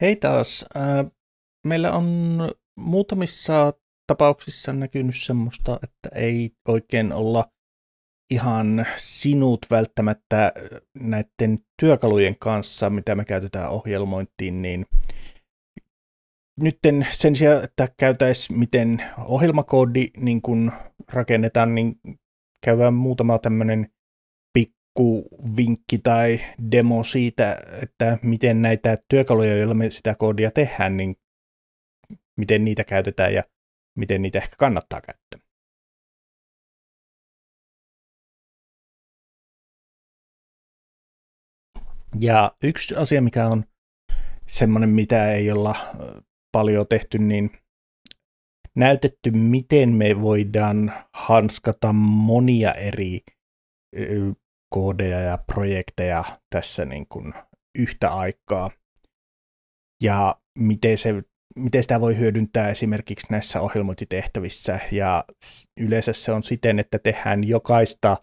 Hei taas. Äh, meillä on muutamissa tapauksissa näkynyt semmoista, että ei oikein olla ihan sinut välttämättä äh, näiden työkalujen kanssa, mitä me käytetään ohjelmointiin, niin nyt sen sijaan, että käytäisiin miten ohjelmakoodi niin kun rakennetaan, niin käydään muutama tämmöinen pikku vinkki tai demo siitä, että miten näitä työkaluja, joilla me sitä koodia tehdään, niin miten niitä käytetään ja miten niitä ehkä kannattaa käyttää. Ja yksi asia, mikä on semmoinen, mitä ei olla paljon tehty, niin näytetty, miten me voidaan hanskata monia eri koodeja ja projekteja tässä niin kuin yhtä aikaa. Ja miten, se, miten sitä voi hyödyntää esimerkiksi näissä ohjelmointitehtävissä. Ja yleensä se on siten, että tehdään jokaista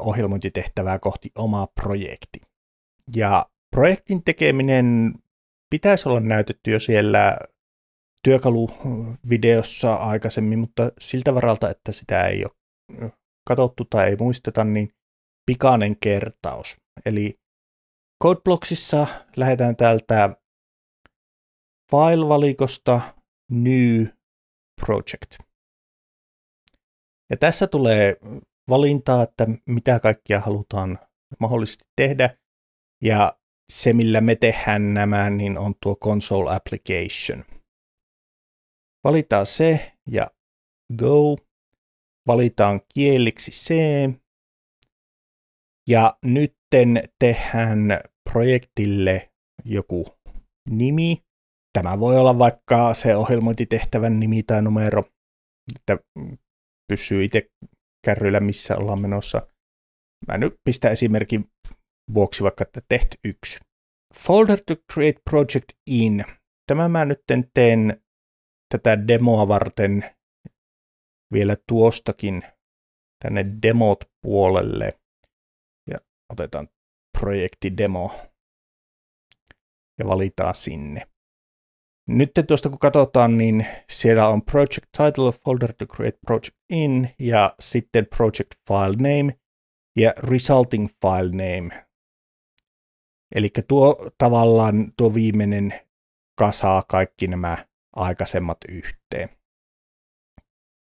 ohjelmointitehtävää kohti oma projekti. Ja projektin tekeminen pitäisi olla näytetty jo siellä työkaluvideossa aikaisemmin, mutta siltä varalta, että sitä ei ole katsottu tai ei muisteta, niin pikainen kertaus. Eli CodeBlocksissa lähdetään täältä File-valikosta New Project. Ja tässä tulee valintaa, että mitä kaikkia halutaan mahdollisesti tehdä. Ja se, millä me tehdään nämä, niin on tuo Console Application. Valitaan se ja Go. Valitaan kieliksi C, ja nytten tehdään projektille joku nimi. Tämä voi olla vaikka se ohjelmointitehtävän nimi tai numero, että pysyy itse kärryillä, missä ollaan menossa. Mä nyt pistän esimerkin vuoksi vaikka, että teht yksi. Folder to create project in. Tämä mä nyt teen tätä demoa varten vielä tuostakin tänne demot puolelle otetaan projektidemo ja valitaan sinne. Nyt tuosta kun katsotaan, niin siellä on project title, folder to create project in ja sitten project file name ja resulting file name. Eli tuo tavallaan tuo viimeinen kasaa kaikki nämä aikaisemmat yhteen.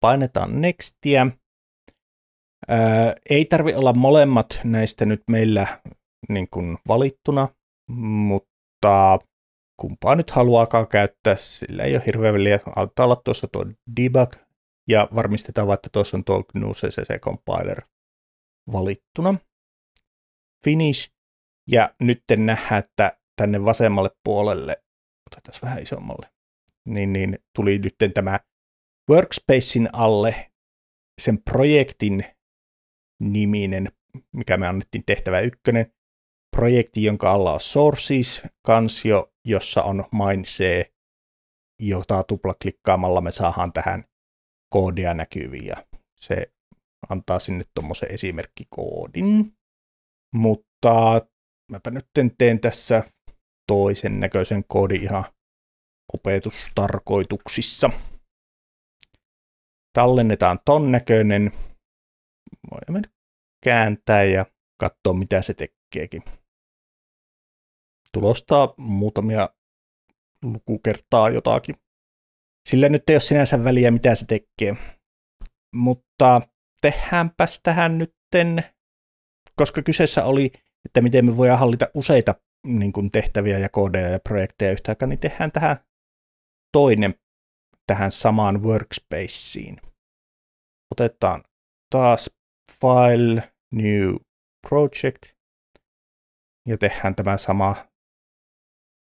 Painetaan nextiä Ää, öö, ei tarvi olla molemmat näistä nyt meillä niin kuin valittuna, mutta kumpaa nyt haluaakaan käyttää, sillä ei ole hirveän väliä. Altaa olla tuossa tuo debug ja varmistetaan vaan, että tuossa on tuo GNU CCC compiler valittuna. Finish. Ja nyt nähdään, että tänne vasemmalle puolelle, otetaan vähän isommalle, niin, niin tuli nyt tämä workspacein alle sen projektin niminen, mikä me annettiin tehtävä ykkönen, projekti, jonka alla on Sources-kansio, jossa on mainitsee, jota tuplaklikkaamalla me saadaan tähän koodia näkyviin ja se antaa sinne tuommoisen esimerkkikoodin. Mutta mäpä nyt teen tässä toisen näköisen koodin ihan opetustarkoituksissa. Tallennetaan ton näköinen mennä kääntää ja katsoa, mitä se tekeekin. Tulostaa muutamia lukukertaa jotakin. Sillä nyt ei ole sinänsä väliä, mitä se tekee. Mutta tehdäänpäs tähän nytten, koska kyseessä oli, että miten me voidaan hallita useita niin kuin tehtäviä ja koodeja ja projekteja yhtä aikaa, niin tehdään tähän toinen tähän samaan workspaceen. Otetaan taas File, New Project. Ja tehdään tämä sama,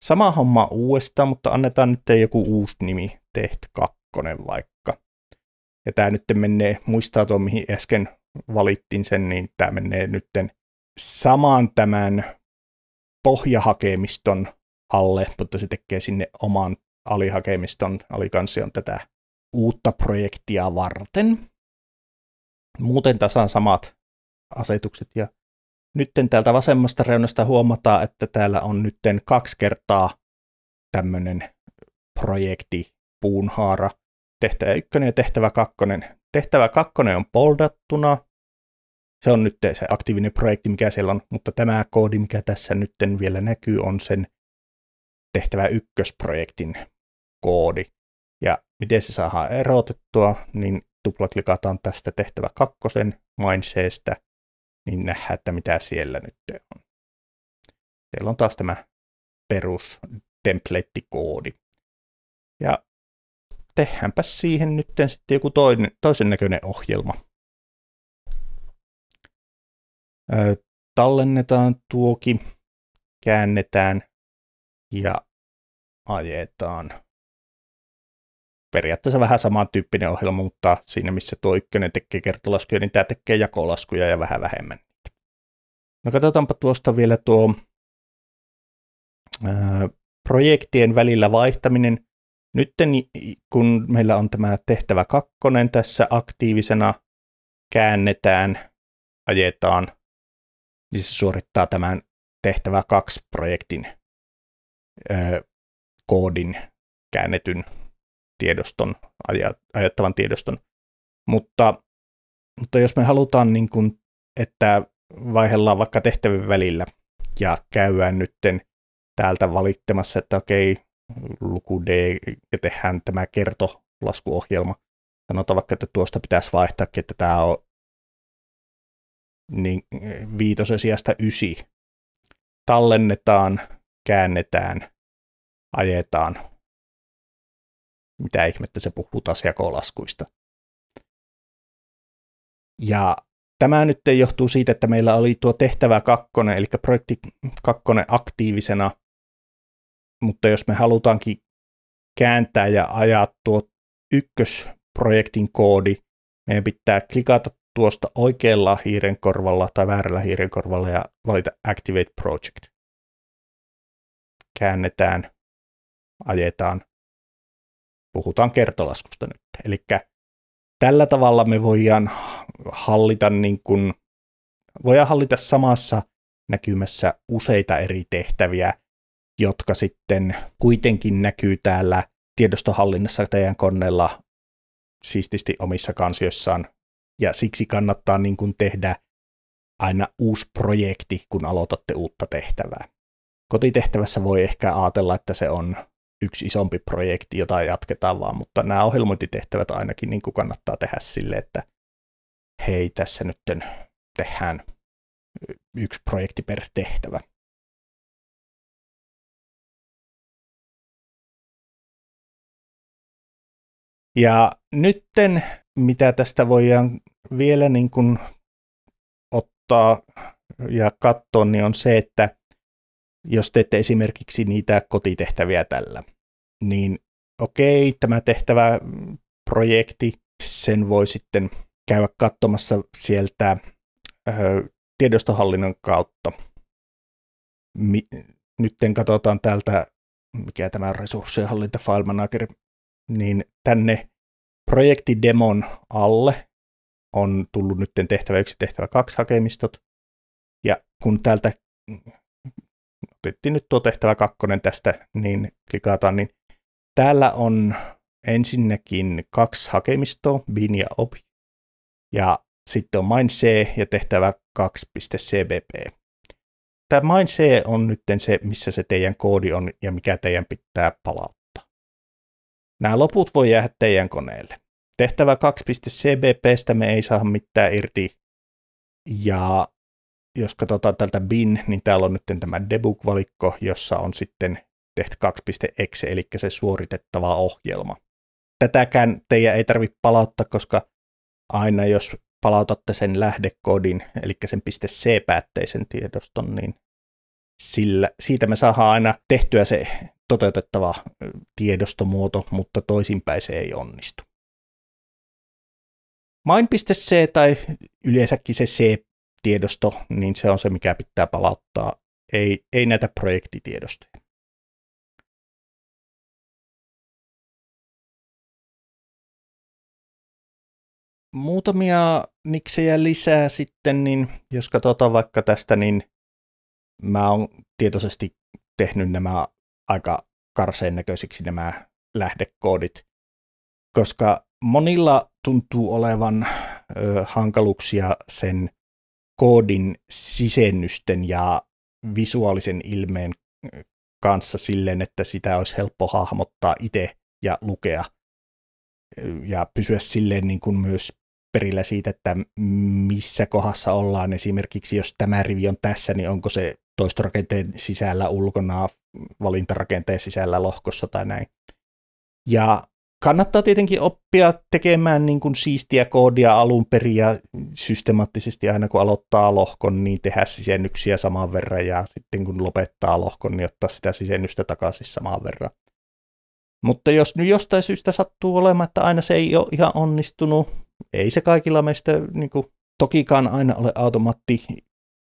sama homma uudestaan, mutta annetaan nyt joku uusi nimi, Teht 2 vaikka. Ja tämä nyt menee, muistaa tuon mihin äsken valittiin sen, niin tämä menee nyt samaan tämän pohjahakemiston alle, mutta se tekee sinne oman alihakemiston, alikansion tätä uutta projektia varten muuten tasan samat asetukset. Ja nytten täältä vasemmasta reunasta huomataan, että täällä on nytten kaksi kertaa tämmöinen projekti, puunhaara, tehtävä ykkönen ja tehtävä kakkonen Tehtävä kakkonen on poldattuna, se on nyt se aktiivinen projekti, mikä siellä on, mutta tämä koodi, mikä tässä nyt vielä näkyy, on sen tehtävä ykkösprojektin koodi. Ja miten se saadaan erotettua, niin tuplaklikataan tästä tehtävä kakkosen mindseestä, niin nähdään, että mitä siellä nyt on. Teillä on taas tämä perus templatekoodi. Ja tehdäänpä siihen nyt sitten joku toinen, toisen näköinen ohjelma. Ö, tallennetaan tuoki, käännetään ja ajetaan periaatteessa vähän samantyyppinen ohjelma, mutta siinä missä tuo ykkönen tekee kertolaskuja, niin tämä tekee jakolaskuja ja vähän vähemmän. No katsotaanpa tuosta vielä tuo ää, projektien välillä vaihtaminen. Nyt kun meillä on tämä tehtävä kakkonen tässä aktiivisena, käännetään, ajetaan, niin se suorittaa tämän tehtävä kaksi projektin ää, koodin käännetyn tiedoston, ajattavan tiedoston. Mutta, mutta jos me halutaan, niin kuin, että vaihellaan vaikka tehtävän välillä ja käydään nytten täältä valittamassa, että okei, luku D ja tehdään tämä kertolaskuohjelma. Sanotaan vaikka, että tuosta pitäisi vaihtaa että tämä on niin, viitosen sijasta ysi. Tallennetaan, käännetään, ajetaan, mitä ihmettä se puhuu taas jakolaskuista. Ja tämä nyt johtuu siitä, että meillä oli tuo tehtävä kakkonen, eli projekti kakkonen aktiivisena, mutta jos me halutaankin kääntää ja ajaa tuo ykkösprojektin koodi, meidän pitää klikata tuosta oikealla hiirenkorvalla tai väärällä hiirenkorvalla ja valita Activate Project. Käännetään, ajetaan Puhutaan kertolaskusta nyt. Eli tällä tavalla me voidaan hallita, niin kuin, voidaan hallita samassa näkymässä useita eri tehtäviä, jotka sitten kuitenkin näkyy täällä tiedostohallinnassa teidän koneella siististi omissa kansioissaan. Ja siksi kannattaa niin kuin tehdä aina uusi projekti, kun aloitatte uutta tehtävää. Kotitehtävässä voi ehkä ajatella, että se on yksi isompi projekti, jota jatketaan vaan, mutta nämä ohjelmointitehtävät ainakin niin kuin kannattaa tehdä sille, että hei, tässä nyt tehdään yksi projekti per tehtävä. Ja nytten, mitä tästä voidaan vielä niin kuin ottaa ja katsoa, niin on se, että jos teette esimerkiksi niitä kotitehtäviä tällä, niin okei, tämä tehtävä mm, projekti, sen voi sitten käydä katsomassa sieltä ö, öö, tiedostohallinnon kautta. Mi- Nyt katsotaan täältä, mikä tämä resurssienhallinta File Manager, niin tänne projektidemon alle on tullut nyt tehtävä yksi, tehtävä kaksi hakemistot. Ja kun täältä mm, otettiin nyt tuo tehtävä kakkonen tästä, niin klikataan, niin Täällä on ensinnäkin kaksi hakemistoa, bin ja op Ja sitten on c ja tehtävä 2.cbp. Tämä main c on nyt se, missä se teidän koodi on ja mikä teidän pitää palauttaa. Nämä loput voi jäädä teidän koneelle. Tehtävä 2.cbpstä me ei saa mitään irti. Ja jos katsotaan tältä bin, niin täällä on nyt tämä debug-valikko, jossa on sitten 2.exe, eli se suoritettava ohjelma. Tätäkään teidän ei tarvitse palauttaa, koska aina jos palautatte sen lähdekodin, eli sen .c-päätteisen tiedoston, niin sillä, siitä me saadaan aina tehtyä se toteutettava tiedostomuoto, mutta toisinpäin se ei onnistu. Main.c tai yleensäkin se C-tiedosto, niin se on se, mikä pitää palauttaa, ei, ei näitä projektitiedostoja. muutamia niksejä lisää sitten, niin jos katsotaan vaikka tästä, niin mä oon tietoisesti tehnyt nämä aika karseen näköisiksi nämä lähdekoodit, koska monilla tuntuu olevan ö, hankaluuksia sen koodin sisennysten ja visuaalisen ilmeen kanssa silleen, että sitä olisi helppo hahmottaa itse ja lukea ja pysyä silleen niin kuin myös perillä siitä, että missä kohdassa ollaan. Esimerkiksi jos tämä rivi on tässä, niin onko se toistorakenteen sisällä ulkona, valintarakenteen sisällä lohkossa tai näin. Ja kannattaa tietenkin oppia tekemään niin kuin siistiä koodia alun perin ja systemaattisesti aina kun aloittaa lohkon, niin tehdä sisennyksiä saman verran ja sitten kun lopettaa lohkon, niin ottaa sitä sisennystä takaisin saman verran. Mutta jos nyt jostain syystä sattuu olemaan, että aina se ei ole ihan onnistunut, ei se kaikilla meistä niin kuin, tokikaan aina ole automaatti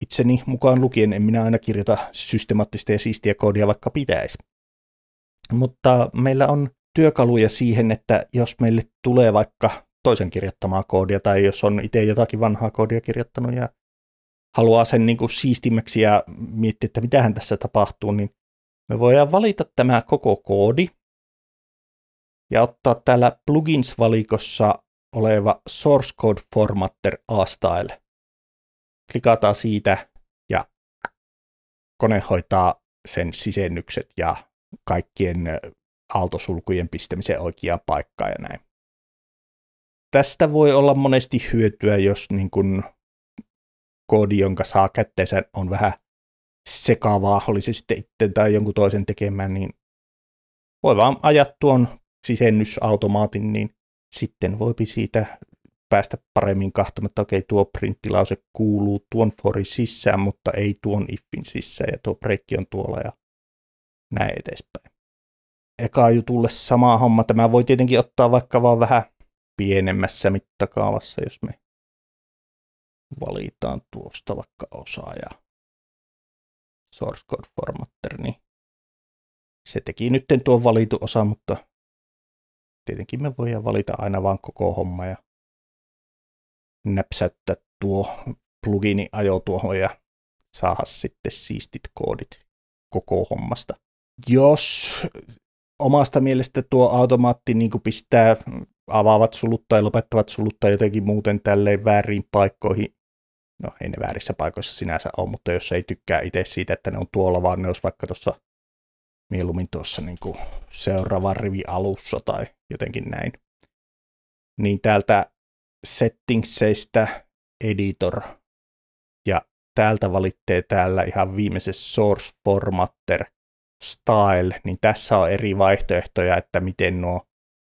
itseni mukaan lukien. En minä aina kirjoita systemaattista ja siistiä koodia, vaikka pitäisi. Mutta meillä on työkaluja siihen, että jos meille tulee vaikka toisen kirjoittamaa koodia tai jos on itse jotakin vanhaa koodia kirjoittanut ja haluaa sen niin kuin siistimmäksi ja miettiä, että mitähän tässä tapahtuu, niin me voidaan valita tämä koko koodi ja ottaa täällä plugins-valikossa oleva Source Code Formatter A-Style. Klikataan siitä ja kone hoitaa sen sisennykset ja kaikkien aaltosulkujen pistämisen oikeaan paikkaan ja näin. Tästä voi olla monesti hyötyä, jos niin kun koodi, jonka saa kätteensä, on vähän sekavaa, oli se sitten itse tai jonkun toisen tekemään, niin voi vaan ajaa tuon sisennysautomaatin, niin sitten voipi siitä päästä paremmin että okei tuo printtilause kuuluu tuon forin sisään, mutta ei tuon ifin sisään ja tuo breikki on tuolla ja näin eteenpäin. Eka jutulle sama homma. Tämä voi tietenkin ottaa vaikka vaan vähän pienemmässä mittakaavassa, jos me valitaan tuosta vaikka osa ja source code formatter, niin se teki nyt tuon valitu osa, mutta tietenkin me voidaan valita aina vaan koko homma ja näpsäyttää tuo plugini ajo tuohon ja saada sitten siistit koodit koko hommasta. Jos omasta mielestä tuo automaatti niin pistää avaavat sulut tai lopettavat sulut tai jotenkin muuten tälleen väärin paikkoihin, no ei ne väärissä paikoissa sinänsä ole, mutta jos ei tykkää itse siitä, että ne on tuolla, vaan ne olisi vaikka tuossa mieluummin tuossa niin kuin seuraavan rivin alussa tai jotenkin näin. Niin täältä settingseistä editor ja täältä valittee täällä ihan viimeisessä source formatter style, niin tässä on eri vaihtoehtoja, että miten nuo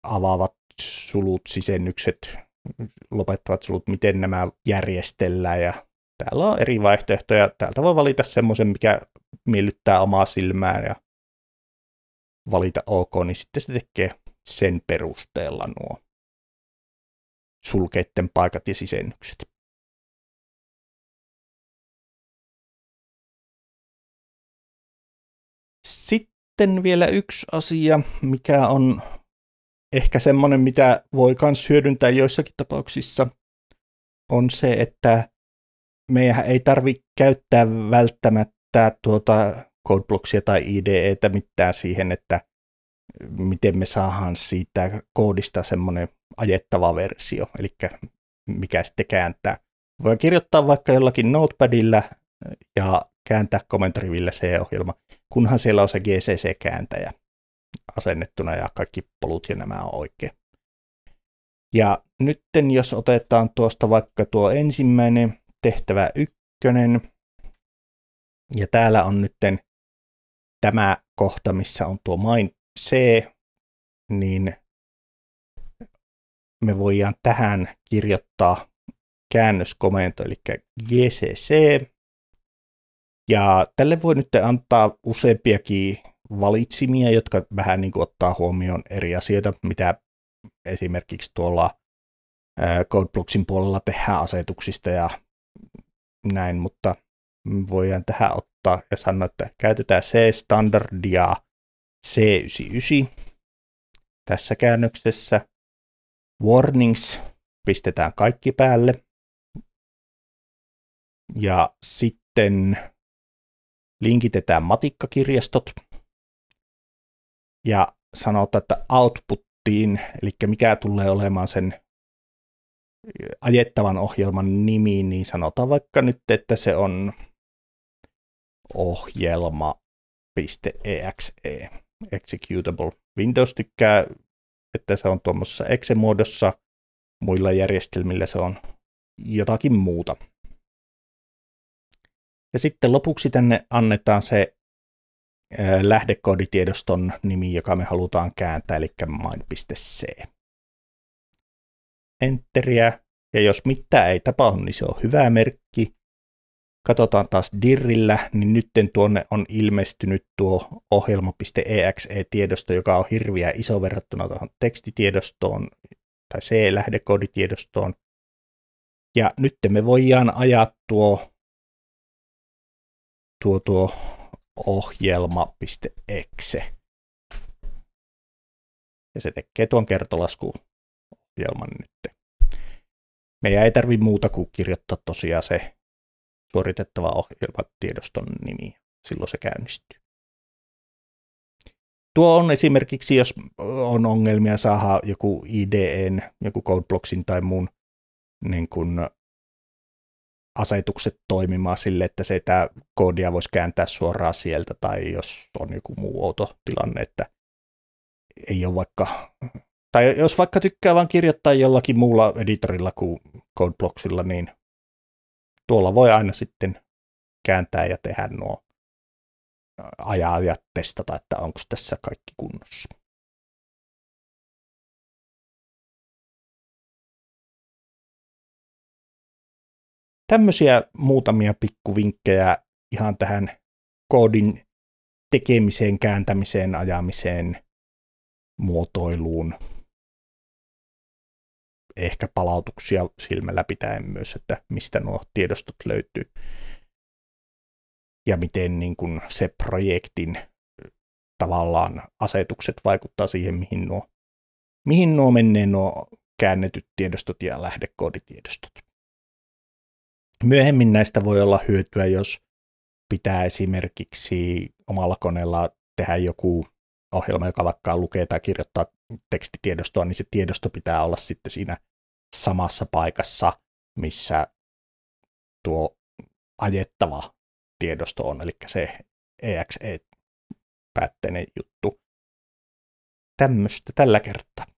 avaavat sulut, sisennykset, lopettavat sulut, miten nämä järjestellään ja täällä on eri vaihtoehtoja. Täältä voi valita semmoisen, mikä miellyttää omaa silmää ja valita OK, niin sitten se tekee sen perusteella nuo sulkeiden paikat ja sisennykset. Sitten vielä yksi asia, mikä on ehkä semmoinen, mitä voi myös hyödyntää joissakin tapauksissa, on se, että meidän ei tarvitse käyttää välttämättä tuota CodeBlocksia tai IDEtä mitään siihen, että miten me saadaan siitä koodista semmoinen ajettava versio, eli mikä sitten kääntää. Voi kirjoittaa vaikka jollakin notepadilla ja kääntää kommentoriville se ohjelma, kunhan siellä on se GCC-kääntäjä asennettuna ja kaikki polut ja nämä on oikein. Ja nytten jos otetaan tuosta vaikka tuo ensimmäinen tehtävä ykkönen, ja täällä on nytten tämä kohta, missä on tuo main C, niin me voidaan tähän kirjoittaa käännöskomento, eli GCC. Ja tälle voi nyt antaa useampiakin valitsimia, jotka vähän niin kuin ottaa huomioon eri asioita, mitä esimerkiksi tuolla CodeBlocksin puolella tehdään asetuksista ja näin, mutta voidaan tähän ottaa ja sanoa, että käytetään C-standardia C99 tässä käännöksessä. Warnings pistetään kaikki päälle. Ja sitten linkitetään matikkakirjastot. Ja sanotaan, että outputtiin, eli mikä tulee olemaan sen ajettavan ohjelman nimi, niin sanotaan vaikka nyt, että se on ohjelma.exe executable. Windows tykkää, että se on tuommoisessa exe-muodossa, muilla järjestelmillä se on jotakin muuta. Ja sitten lopuksi tänne annetaan se lähdekooditiedoston nimi, joka me halutaan kääntää, eli mind.c. Enteriä, ja jos mitään ei tapahdu, niin se on hyvä merkki katsotaan taas dirillä, niin nyt tuonne on ilmestynyt tuo ohjelma.exe-tiedosto, e joka on hirviä iso verrattuna tuohon tekstitiedostoon tai C-lähdekooditiedostoon. Ja nyt me voidaan ajaa tuo, tuo, tuo ohjelma.exe. E e. Ja se tekee tuon kertolaskuohjelman nyt. Meidän ei tarvi muuta kuin kirjoittaa tosiaan se suoritettava ohjelmatiedoston nimi. Silloin se käynnistyy. Tuo on esimerkiksi, jos on ongelmia saada joku IDEn, joku CodeBlocksin tai muun niin kun asetukset toimimaan sille, että se tämä koodia voisi kääntää suoraan sieltä, tai jos on joku muu outo tilanne, että ei ole vaikka, tai jos vaikka tykkää vaan kirjoittaa jollakin muulla editorilla kuin CodeBlocksilla, niin tuolla voi aina sitten kääntää ja tehdä nuo äh, ajaa ja testata, että onko tässä kaikki kunnossa. Tämmöisiä muutamia pikkuvinkkejä ihan tähän koodin tekemiseen, kääntämiseen, ajamiseen, muotoiluun, ehkä palautuksia silmällä pitäen myös, että mistä nuo tiedostot löytyy ja miten niin kuin se projektin tavallaan asetukset vaikuttaa siihen, mihin nuo, mihin nuo menee nuo käännetyt tiedostot ja lähdekooditiedostot. Myöhemmin näistä voi olla hyötyä, jos pitää esimerkiksi omalla koneella tehdä joku ohjelma, joka vaikka lukee tai kirjoittaa tekstitiedostoa, niin se tiedosto pitää olla sitten siinä samassa paikassa, missä tuo ajettava tiedosto on, eli se exe-päätteinen juttu. Tämmöistä tällä kertaa.